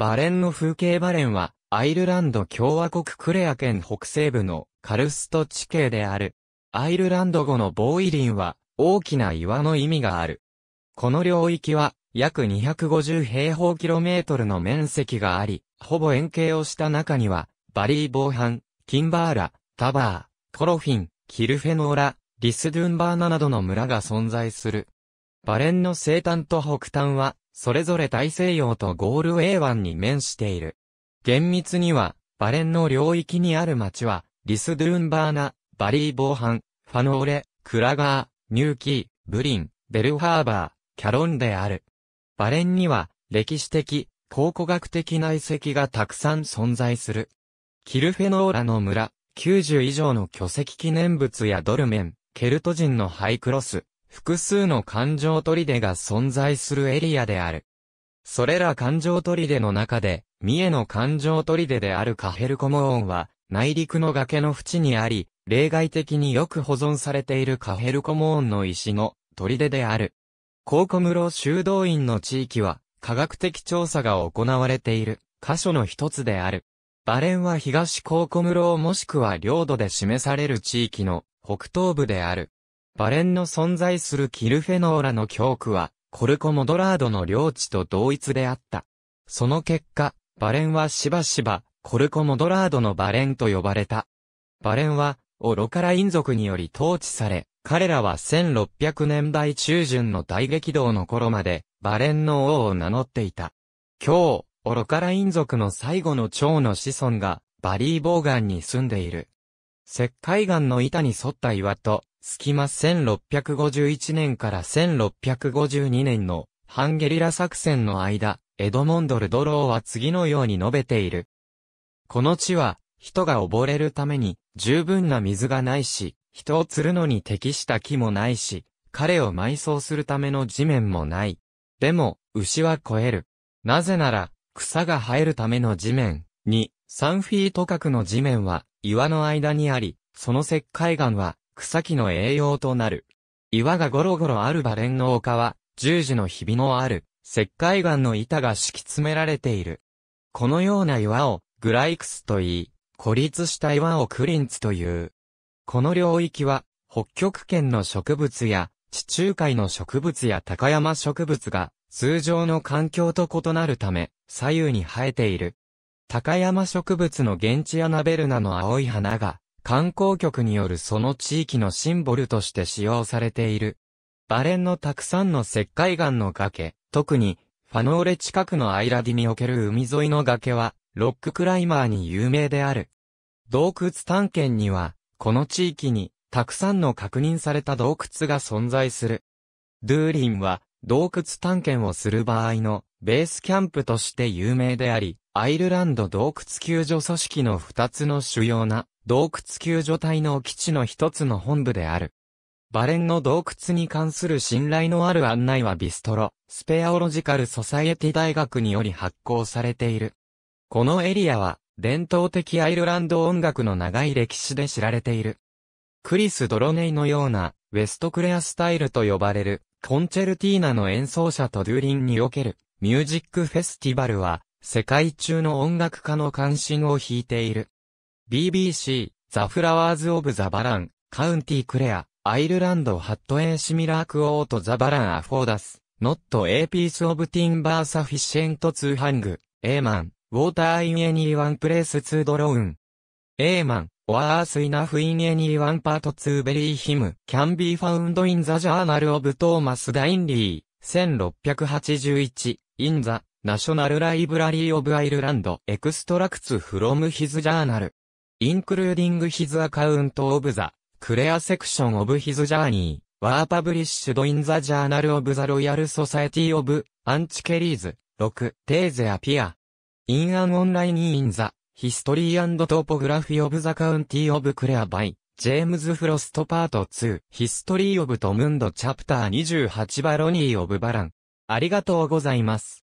バレンの風景バレンは、アイルランド共和国クレア県北西部のカルスト地形である。アイルランド語のボーイリンは、大きな岩の意味がある。この領域は、約250平方キロメートルの面積があり、ほぼ円形をした中には、バリー・ボーハン、キンバーラ、タバー、コロフィン、キルフェノーラ、リス・ドゥンバーナなどの村が存在する。バレンの西端と北端は、それぞれ大西洋とゴールウェイ湾に面している。厳密には、バレンの領域にある町は、リス・ドゥンバーナ、バリー・ボーハン、ファノーレ、クラガー、ニューキー、ブリン、ベルハーバー、キャロンである。バレンには、歴史的、考古学的内跡がたくさん存在する。キルフェノーラの村、90以上の巨石記念物やドルメン、ケルト人のハイクロス、複数の環状砦が存在するエリアである。それら環状砦の中で、三重の環状砦であるカヘルコモ音は、内陸の崖の淵にあり、例外的によく保存されているカヘルコモ音の石の砦である。高古室修道院の地域は、科学的調査が行われている箇所の一つである。バレンは東高古室もしくは領土で示される地域の北東部である。バレンの存在するキルフェノーラの教区は、コルコモドラードの領地と同一であった。その結果、バレンはしばしば、コルコモドラードのバレンと呼ばれた。バレンは、オロカイン族により統治され、彼らは1600年代中旬の大激動の頃まで、バレンの王を名乗っていた。今日、オロカイン族の最後の蝶の子孫が、バリー・ボーガンに住んでいる。石灰岩の板に沿った岩と、隙間1651年から1652年のハンゲリラ作戦の間、エドモンドルドローは次のように述べている。この地は、人が溺れるために、十分な水がないし、人を釣るのに適した木もないし、彼を埋葬するための地面もない。でも、牛は肥える。なぜなら、草が生えるための地面、に、3フィート角の地面は、岩の間にあり、その石灰岩は、草木の栄養となる。岩がゴロゴロあるバレンの丘は、十字のひびのある、石灰岩の板が敷き詰められている。このような岩を、グライクスと言い、孤立した岩をクリンツという。この領域は、北極圏の植物や、地中海の植物や高山植物が、通常の環境と異なるため、左右に生えている。高山植物の現地アナベルナの青い花が、観光局によるその地域のシンボルとして使用されている。バレンのたくさんの石灰岩の崖、特に、ファノーレ近くのアイラディにおける海沿いの崖は、ロッククライマーに有名である。洞窟探検には、この地域に、たくさんの確認された洞窟が存在する。ドゥーリンは、洞窟探検をする場合の、ベースキャンプとして有名であり、アイルランド洞窟救助組織の二つの主要な洞窟救助隊の基地の一つの本部である。バレンの洞窟に関する信頼のある案内はビストロ、スペアオロジカルソサエティ大学により発行されている。このエリアは、伝統的アイルランド音楽の長い歴史で知られている。クリス・ドロネイのような、ウェストクレアスタイルと呼ばれる、コンチェルティーナの演奏者とドゥーリンにおける、ミュージックフェスティバルは、世界中の音楽家の関心を引いている。BBC、The Flowers of ザ・フラ e ー a オブ・ザ・バラン、カウンテ l a r ア、アイルランド・ハット・エ a シミラーク・オート・ザ・ o t ン・アフ e ーダス、ノット・エー・ピ r ス・ u ブ・ティンバー・サフィシェント・ツー・ハング、エーマン、ウォータ n イン・エニー・ワン・プレイス・ツー・ドローン。エーマン、or earth enough in any one part to bury him, can be found in the Journal of Thomas Dainley, 1681, in the National Library of Ireland, extracts from his journal. including his account of the clear section of his journey, were published in the Journal of the Royal Society of Antiquaries, 6, These appear in an online in the History and Topography of the County of Clare by James Frost Part 2 History of Tomund Chapter 28 Barony of Baran ありがとうございます。